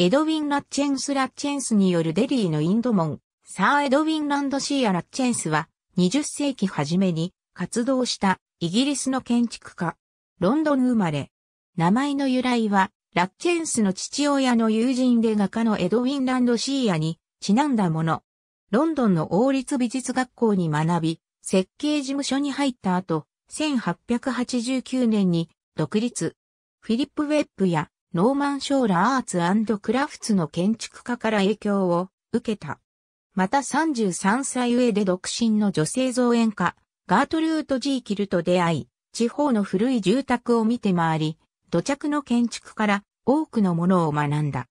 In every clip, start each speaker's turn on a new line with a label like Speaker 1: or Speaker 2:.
Speaker 1: エドウィン・ラッチェンス・ラッチェンスによるデリーのインド門、サー・エドウィン・ランド・シーア・ラッチェンスは、20世紀初めに活動したイギリスの建築家、ロンドン生まれ。名前の由来は、ラッチェンスの父親の友人で画家のエドウィン・ランド・シーアにちなんだもの。ロンドンの王立美術学校に学び、設計事務所に入った後、1889年に独立。フィリップ・ウェップやノーマン・ショーラ・アーツクラフツの建築家から影響を受けた。また33歳上で独身の女性造園家、ガートルート・ジーキルと出会い、地方の古い住宅を見て回り、土着の建築から多くのものを学んだ。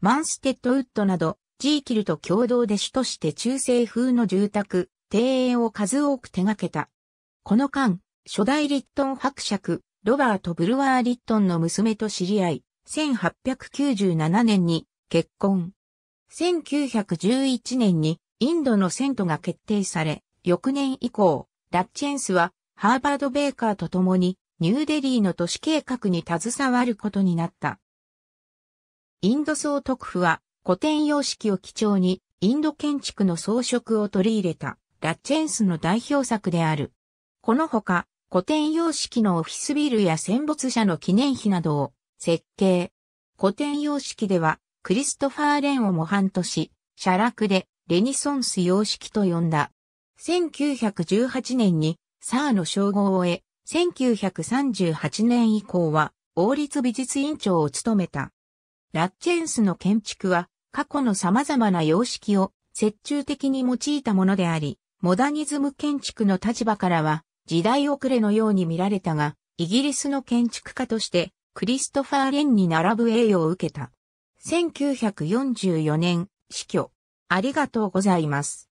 Speaker 1: マンステッドウッドなど、ジーキルと共同で主として中世風の住宅、庭園を数多く手掛けた。この間、初代リットン伯爵、ロバート・ブルワー・リットンの娘と知り合い、1897年に結婚。1911年にインドのセ都が決定され、翌年以降、ラッチェンスはハーバード・ベーカーと共にニューデリーの都市計画に携わることになった。インド総督府は古典様式を基調にインド建築の装飾を取り入れたラッチェンスの代表作である。このほか古典様式のオフィスビルや戦没者の記念碑などを設計。古典様式では、クリストファー・レンを模範とし、写楽でレニソンス様式と呼んだ。1918年にサーの称号を得、1938年以降は王立美術院長を務めた。ラッチェンスの建築は過去の様々な様式を折衷的に用いたものであり、モダニズム建築の立場からは時代遅れのように見られたが、イギリスの建築家としてクリストファー・レンに並ぶ栄誉を受けた。1944年、死去。ありがとうございます。